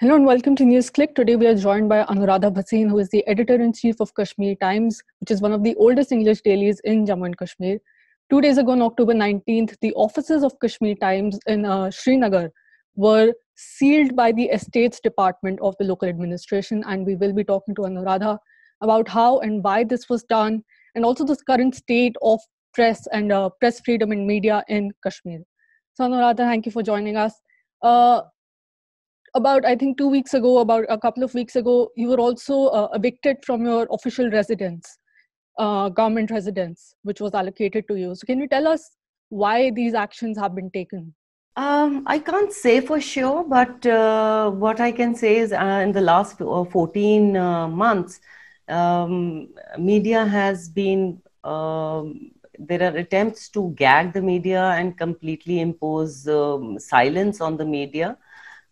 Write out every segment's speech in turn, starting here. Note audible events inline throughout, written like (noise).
Hello and welcome to NewsClick. Today we are joined by Anuradha Bhasin, who is the editor-in-chief of Kashmir Times, which is one of the oldest English dailies in Jammu and Kashmir. Two days ago, on October 19th, the offices of Kashmir Times in uh, Srinagar were sealed by the Estates Department of the local administration, and we will be talking to Anuradha about how and why this was done, and also the current state of press and uh, press freedom in media in Kashmir. So, Anuradha, thank you for joining us. Uh, about i think two weeks ago about a couple of weeks ago you were also uh, evicted from your official residence uh, government residence which was allocated to you so can you tell us why these actions have been taken um, I can't say for sure, but uh, what I can say is uh, in the last uh, 14 uh, months, um, media has been um, there are attempts to gag the media and completely impose um, silence on the media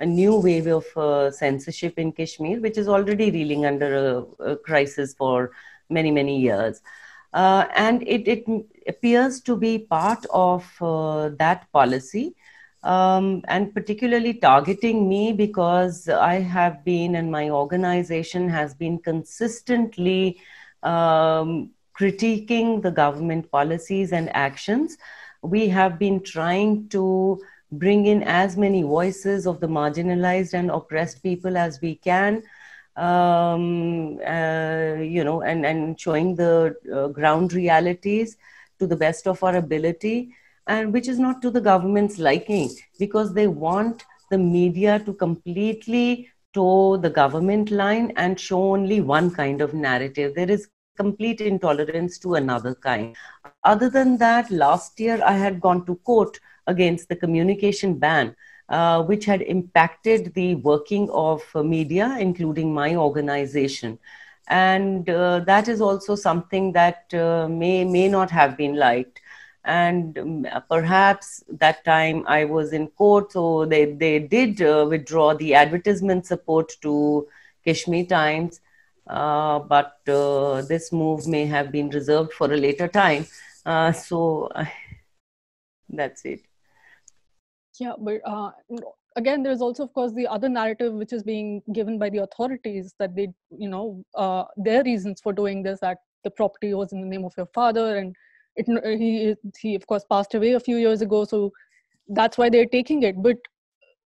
a new wave of uh, censorship in Kashmir, which is already reeling under a, a crisis for many, many years. Uh, and it, it appears to be part of uh, that policy. Um, and particularly targeting me because I have been and my organization has been consistently um, critiquing the government policies and actions. We have been trying to bring in as many voices of the marginalized and oppressed people as we can um, uh, you know and and showing the uh, ground realities to the best of our ability and which is not to the government's liking because they want the media to completely toe the government line and show only one kind of narrative there is complete intolerance to another kind other than that last year i had gone to court against the communication ban, uh, which had impacted the working of media, including my organization. And uh, that is also something that uh, may, may not have been liked. And um, perhaps that time I was in court, so they, they did uh, withdraw the advertisement support to Kashmir Times. Uh, but uh, this move may have been reserved for a later time. Uh, so (laughs) that's it yeah but uh, again there's also of course the other narrative which is being given by the authorities that they you know uh, their reasons for doing this that the property was in the name of your father and it, he he of course passed away a few years ago so that's why they're taking it but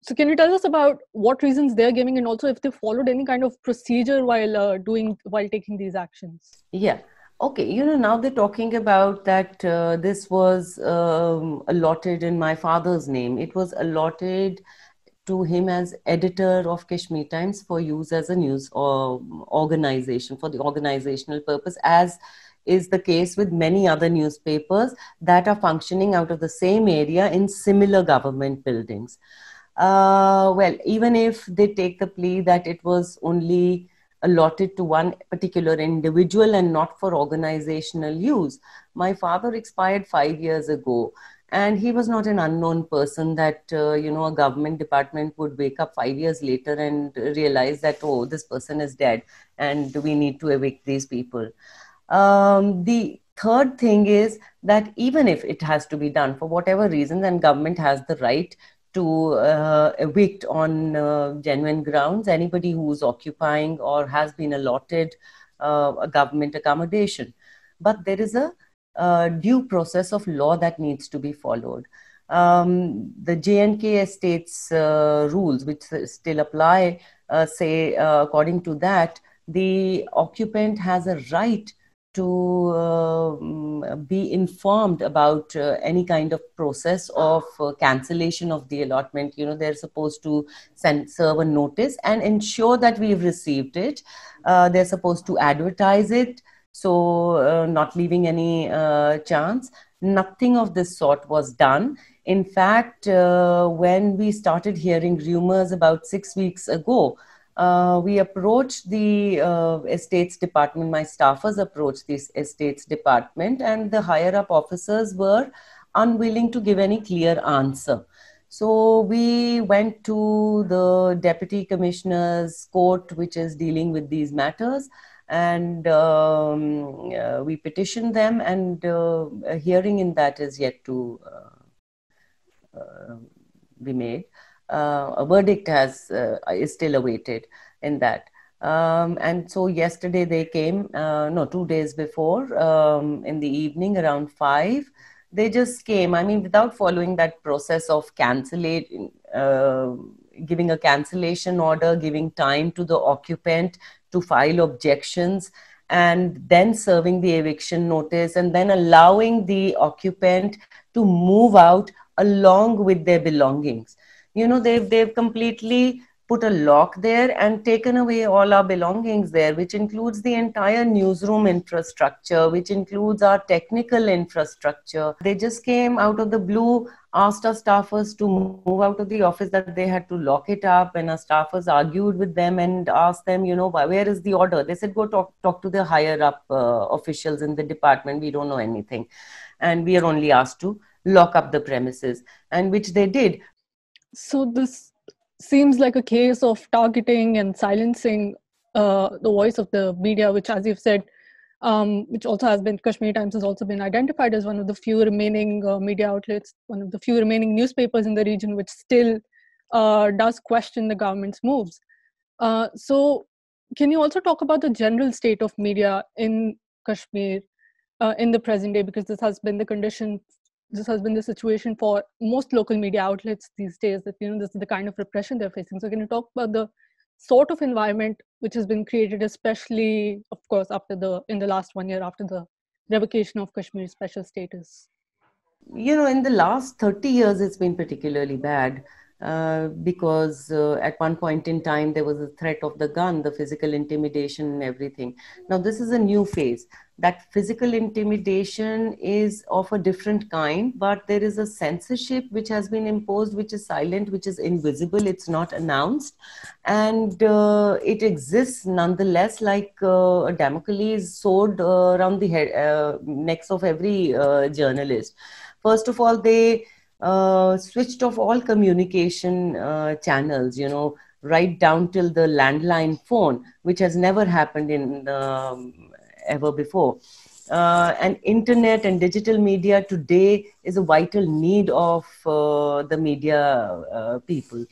so can you tell us about what reasons they're giving and also if they followed any kind of procedure while uh, doing while taking these actions yeah Okay, you know, now they're talking about that uh, this was um, allotted in my father's name. It was allotted to him as editor of Kashmir Times for use as a news or um, organization for the organizational purpose, as is the case with many other newspapers that are functioning out of the same area in similar government buildings. Uh, well, even if they take the plea that it was only allotted to one particular individual and not for organizational use. My father expired five years ago, and he was not an unknown person that uh, you know a government department would wake up five years later and realize that oh this person is dead and we need to evict these people. Um, the third thing is that even if it has to be done for whatever reasons, and government has the right to uh, evict on uh, genuine grounds anybody who's occupying or has been allotted uh, a government accommodation. But there is a uh, due process of law that needs to be followed. Um, the JNK estates uh, rules, which still apply, uh, say, according to that, the occupant has a right to uh, mm, be informed about uh, any kind of process of uh, cancellation of the allotment. You know, they're supposed to send serve a notice and ensure that we've received it. Uh, they're supposed to advertise it, so uh, not leaving any uh, chance. Nothing of this sort was done. In fact, when we started hearing rumors about six weeks ago, uh, we approached the uh, estates department, my staffers approached the estates department, and the higher up officers were unwilling to give any clear answer. So we went to the deputy commissioner's court, which is dealing with these matters, and um, uh, we petitioned them, and uh, a hearing in that is yet to uh, uh, be made uh, a verdict has uh, is still awaited in that. Um, and so yesterday they came, uh, no, two days before um, in the evening around five. They just came. I mean, without following that process of canceling, uh, giving a cancellation order, giving time to the occupant to file objections, and then serving the eviction notice, and then allowing the occupant to move out along with their belongings you know they've they've completely put a lock there and taken away all our belongings there, which includes the entire newsroom infrastructure, which includes our technical infrastructure. They just came out of the blue, asked our staffers to move out of the office that they had to lock it up, and our staffers argued with them and asked them, you know, where is the order? They said, go talk, talk to the higher up uh, officials in the department. We don't know anything. And we are only asked to lock up the premises and which they did so this seems like a case of targeting and silencing uh, the voice of the media, which, as you've said, um, which also has been Kashmir Times has also been identified as one of the few remaining uh, media outlets, one of the few remaining newspapers in the region, which still uh, does question the government's moves. Uh, so, can you also talk about the general state of media in Kashmir uh, in the present day, because this has been the condition this has been the situation for most local media outlets these days that you know this is the kind of repression they're facing so can you talk about the sort of environment which has been created especially of course after the in the last one year after the revocation of kashmir special status you know in the last 30 years it's been particularly bad uh, because uh, at one point in time there was a threat of the gun, the physical intimidation, and everything. Now, this is a new phase. That physical intimidation is of a different kind, but there is a censorship which has been imposed, which is silent, which is invisible, it's not announced, and uh, it exists nonetheless like a uh, Damocles sword uh, around the head, necks of every journalist. First of all, they uh, switched off all communication uh, channels, you know, right down till the landline phone, which has never happened in um, ever before. Uh, and internet and digital media today is a vital need of uh, the media uh, people.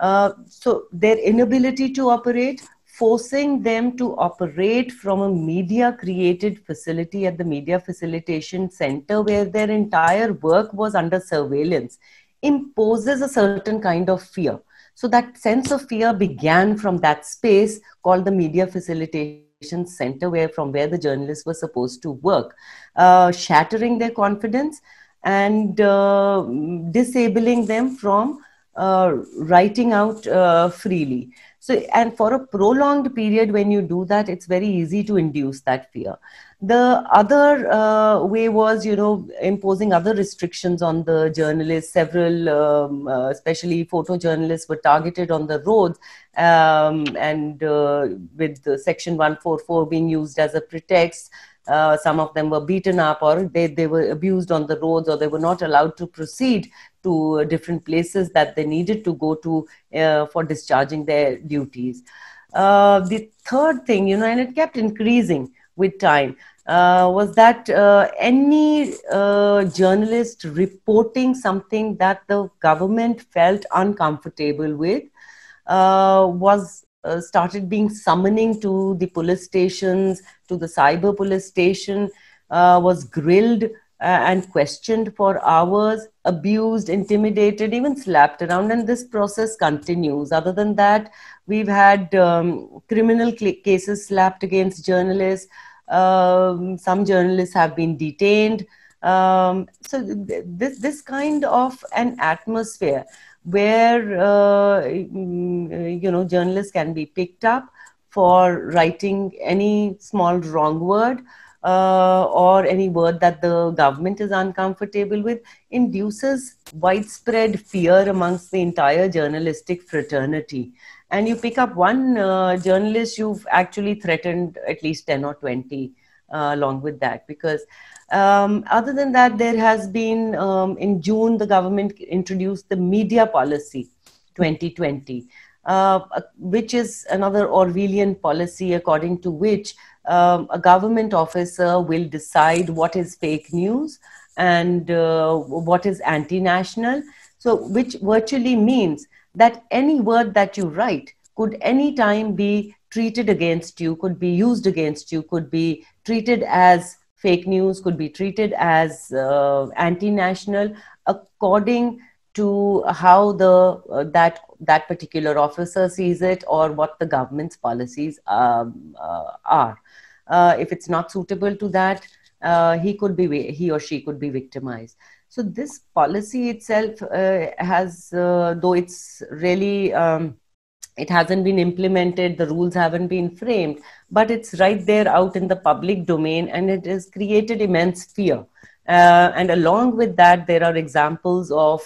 Uh, so their inability to operate forcing them to operate from a media created facility at the Media Facilitation Center where their entire work was under surveillance imposes a certain kind of fear. So that sense of fear began from that space called the Media Facilitation center where from where the journalists were supposed to work uh, shattering their confidence and uh, disabling them from uh, writing out uh, freely. So, and for a prolonged period, when you do that, it's very easy to induce that fear. The other uh, way was, you know, imposing other restrictions on the journalists. Several, um, uh, especially photojournalists, were targeted on the roads, um, and uh, with Section 144 being used as a pretext. Uh, some of them were beaten up or they, they were abused on the roads or they were not allowed to proceed to uh, different places that they needed to go to uh, for discharging their duties. Uh, the third thing, you know, and it kept increasing with time, uh, was that uh, any journalist reporting something that the government felt uncomfortable with was uh, started being summoning to the police stations, to the cyber police station, uh, was grilled uh, and questioned for hours, abused, intimidated, even slapped around. And this process continues. Other than that, we've had um, criminal cases slapped against journalists. Um, some journalists have been detained. Um, so th this this kind of an atmosphere where uh, mm, you know journalists can be picked up for writing any small wrong word uh, or any word that the government is uncomfortable with induces widespread fear amongst the entire journalistic fraternity and you pick up one uh, journalist you've actually threatened at least 10 or 20 uh, along with that because um, other than that, there has been um, in June the government introduced the media policy 2020, uh, which is another Orwellian policy according to which um, a government officer will decide what is fake news and uh, what is anti-national. So, which virtually means that any word that you write could any time be treated against you, could be used against you, could be treated as fake news could be treated as uh, anti-national according to how the uh, that that particular officer sees it or what the government's policies um, uh, are. Uh, if it's not suitable to that, uh, he could be he or she could be victimized. So this policy itself uh, has, though it's really um, it hasn't been implemented the rules haven't been framed but it's right there out in the public domain and it has created immense fear uh, and along with that there are examples of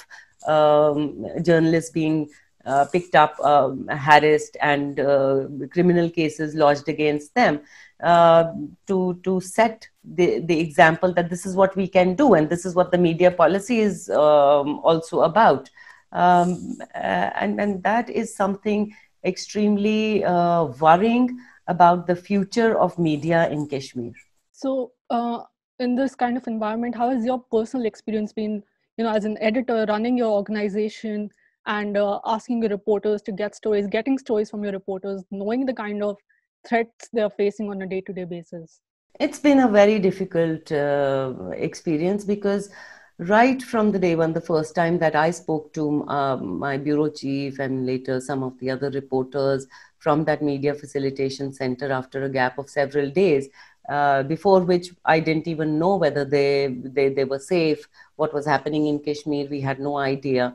um, journalists being uh, picked up um, harassed and uh, criminal cases lodged against them uh, to to set the, the example that this is what we can do and this is what the media policy is um, also about um, uh, and, and that is something extremely uh, worrying about the future of media in Kashmir. So, uh, in this kind of environment, how has your personal experience been, you know, as an editor running your organization and uh, asking your reporters to get stories, getting stories from your reporters, knowing the kind of threats they're facing on a day to day basis? It's been a very difficult uh, experience because right from the day one, the first time that I spoke to um, my bureau chief and later some of the other reporters from that media facilitation center after a gap of several days, uh, before which I didn't even know whether they, they, they were safe, what was happening in Kashmir, we had no idea.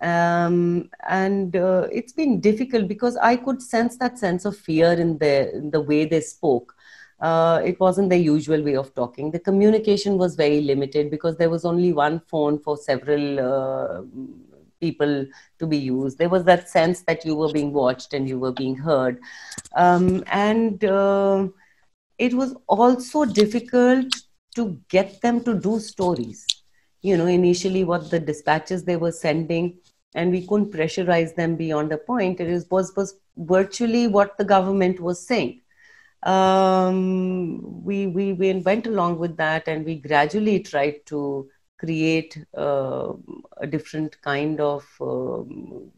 Um, and uh, it's been difficult because I could sense that sense of fear in the, in the way they spoke uh, it wasn't the usual way of talking. The communication was very limited because there was only one phone for several uh, people to be used. There was that sense that you were being watched and you were being heard. Um, and uh, it was also difficult to get them to do stories. You know, initially, what the dispatches they were sending, and we couldn't pressurize them beyond a point. It was, was, was virtually what the government was saying um, we, we, we went along with that and we gradually tried to create uh, a different kind of um,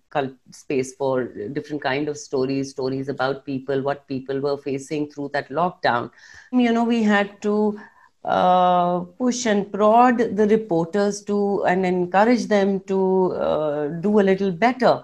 space for different kind of stories stories about people what people were facing through that lockdown um, you know we had to uh, push and prod the reporters to and encourage them to uh, do a little better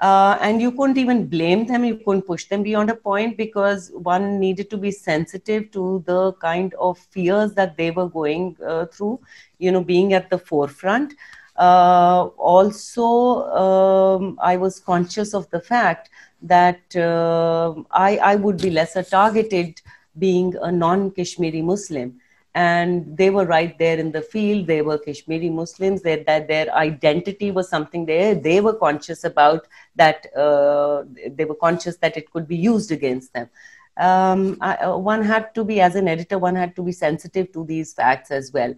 uh, and you couldn't even blame them you couldn't push them beyond a point because one needed to be sensitive to the kind of fears that they were going uh, through you know being at the forefront uh, also um, i was conscious of the fact that uh, I, I would be lesser targeted being a non-kashmiri muslim and they were right there in the field. They were Kashmiri Muslims. They, that their identity was something there. They were conscious about that. Uh, they were conscious that it could be used against them. Um, I, uh, one had to be, as an editor, one had to be sensitive to these facts as well.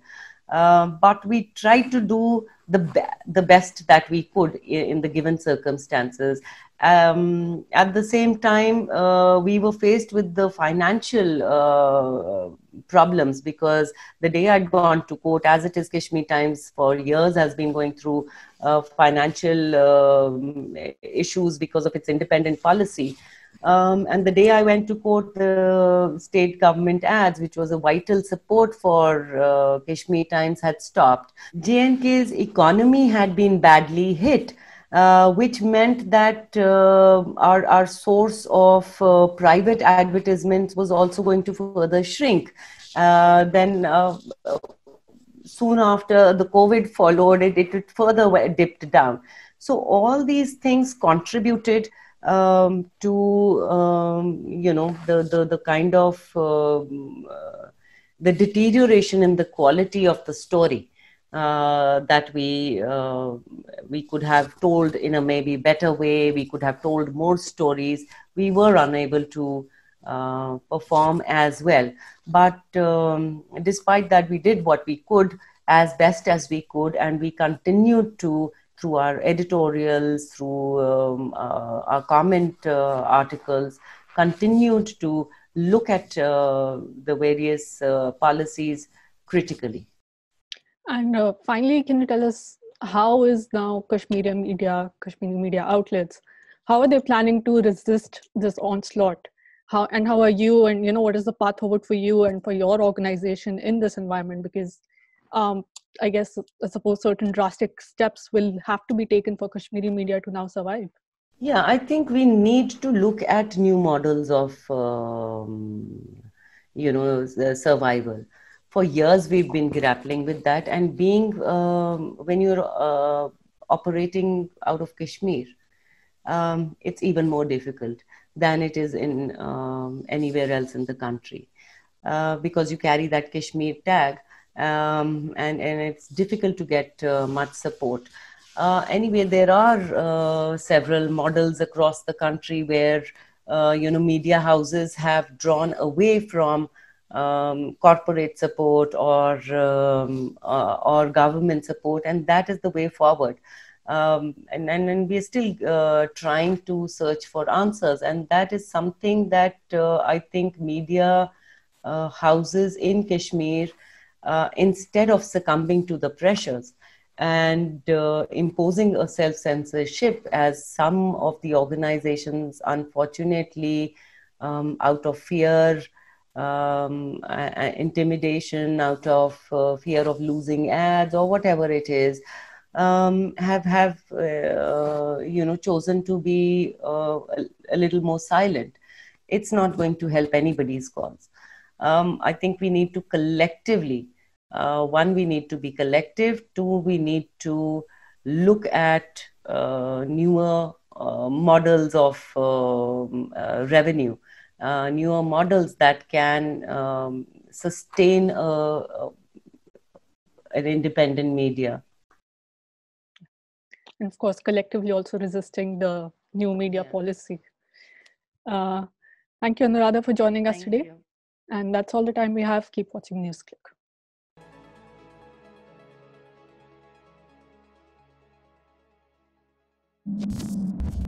Uh, but we tried to do the, be the best that we could in, in the given circumstances. Um, at the same time, uh, we were faced with the financial uh, problems because the day I'd gone to court, as it is Kashmir Times for years, has been going through uh, financial um, issues because of its independent policy. Um, and the day I went to court, the state government ads, which was a vital support for uh, Kashmir Times, had stopped. JNK's economy had been badly hit. Uh, which meant that uh, our, our source of uh, private advertisements was also going to further shrink. Uh, then, uh, soon after the COVID followed it, it further dipped down. So, all these things contributed um, to um, you know the the, the kind of um, uh, the deterioration in the quality of the story uh, that we uh, we could have told in a maybe better way. We could have told more stories. We were unable to uh, perform as well. But um, despite that, we did what we could as best as we could, and we continued to through our editorials, through um, uh, our comment uh, articles, continued to look at uh, the various uh, policies critically. And uh, finally, can you tell us how is now Kashmiri media, Kashmiri media outlets, how are they planning to resist this onslaught? How and how are you and you know what is the path forward for you and for your organization in this environment? Because um, I guess I suppose certain drastic steps will have to be taken for Kashmiri media to now survive. Yeah, I think we need to look at new models of um, you know uh, survival. For years, we've been grappling with that, and being um, when you're uh, operating out of Kashmir, um, it's even more difficult than it is in um, anywhere else in the country uh, because you carry that Kashmir tag um, and and it's difficult to get uh, much support. Uh, anyway, there are uh, several models across the country where you know media houses have drawn away from um, corporate support or um, uh, or government support, and that is the way forward. Um, and, and, and we're still uh, trying to search for answers, and that is something that uh, I think media houses in Kashmir uh, instead of succumbing to the pressures and uh, imposing a self censorship, as some of the organizations, unfortunately, um, out of fear, um, uh, intimidation, out of uh, fear of losing ads or whatever it is, um, have have uh, you know chosen to be uh, a little more silent. It's not going to help anybody's cause um, I think we need to collectively, uh, one, we need to be collective, two, we need to look at uh, newer uh, models of um, uh, revenue, uh, newer models that can um, sustain a, a, an independent media. And of course, collectively also resisting the new media yeah. policy. Uh, thank you, Anuradha, for joining us thank today. You. And that's all the time we have. Keep watching NewsClick. Thank you.